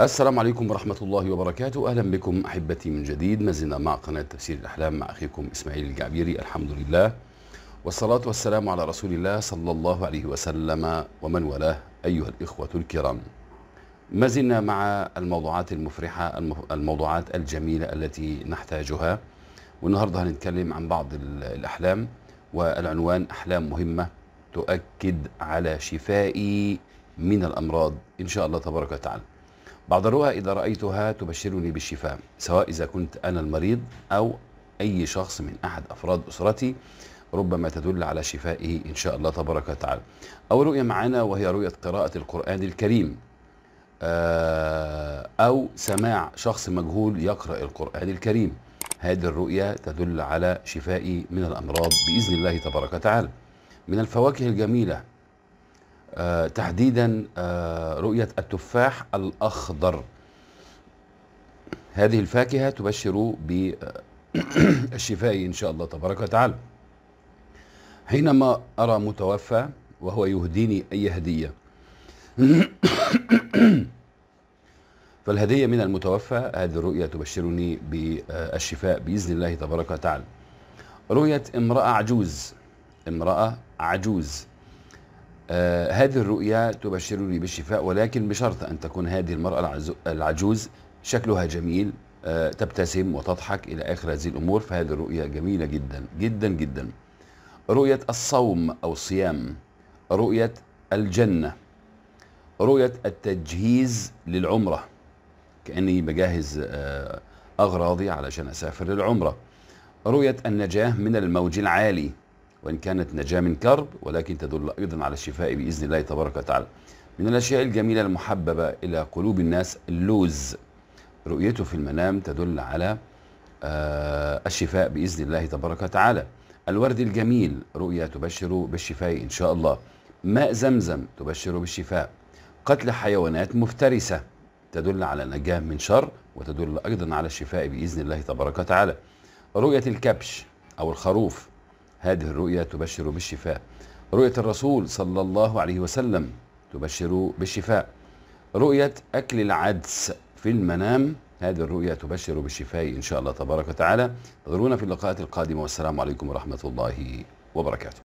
السلام عليكم ورحمة الله وبركاته أهلا بكم أحبتي من جديد ما زلنا مع قناة تفسير الأحلام مع أخيكم إسماعيل الجعبيري الحمد لله والصلاة والسلام على رسول الله صلى الله عليه وسلم ومن والاه أيها الإخوة الكرام ما زلنا مع الموضوعات المفرحة الموضوعات الجميلة التي نحتاجها والنهاردة هنتكلم عن بعض الأحلام والعنوان أحلام مهمة تؤكد على شفائي من الأمراض إن شاء الله تبارك وتعالى بعض الرؤى إذا رأيتها تبشرني بالشفاء سواء إذا كنت أنا المريض أو أي شخص من أحد أفراد أسرتي ربما تدل على شفائه إن شاء الله تبارك وتعالى أو رؤية معنا وهي رؤية قراءة القرآن الكريم آه، أو سماع شخص مجهول يقرأ القرآن الكريم هذه الرؤية تدل على شفائي من الأمراض بإذن الله تبارك وتعالى من الفواكه الجميلة آه، تحديدا آه، رؤية التفاح الأخضر هذه الفاكهة تبشر بالشفاء آه، إن شاء الله تبارك وتعالى حينما أرى متوفى وهو يهديني أي هدية فالهدية من المتوفى هذه الرؤية تبشرني بالشفاء بإذن الله تبارك وتعالى رؤية امرأة عجوز امرأة عجوز آه هذه الرؤيا تبشرني بالشفاء ولكن بشرط أن تكون هذه المرأة العجوز شكلها جميل آه تبتسم وتضحك إلى آخر هذه الأمور فهذه الرؤيا جميلة جدا جدا جدا رؤية الصوم أو الصيام رؤية الجنة رؤية التجهيز للعمرة كأني بجهز آه أغراضي علشان أسافر للعمرة رؤية النجاة من الموج العالي وإن كانت نجاة من كرب ولكن تدل أيضا على الشفاء بإذن الله تبارك وتعالى من الأشياء الجميلة المحببة إلى قلوب الناس اللوز رؤيته في المنام تدل على آه، الشفاء بإذن الله تبارك وتعالى الورد الجميل رؤيا تبشر بالشفاء إن شاء الله ماء زمزم تبشر بالشفاء قتل حيوانات مفترسة تدل على نجاة من شر وتدل أيضا على الشفاء بإذن الله تبارك وتعالى رؤية الكبش أو الخروف هذه الرؤيا تبشر بالشفاء رؤية الرسول صلى الله عليه وسلم تبشر بالشفاء رؤية أكل العدس في المنام هذه الرؤيا تبشر بالشفاء إن شاء الله تبارك وتعالى انتظرونا في اللقاءات القادمة والسلام عليكم ورحمة الله وبركاته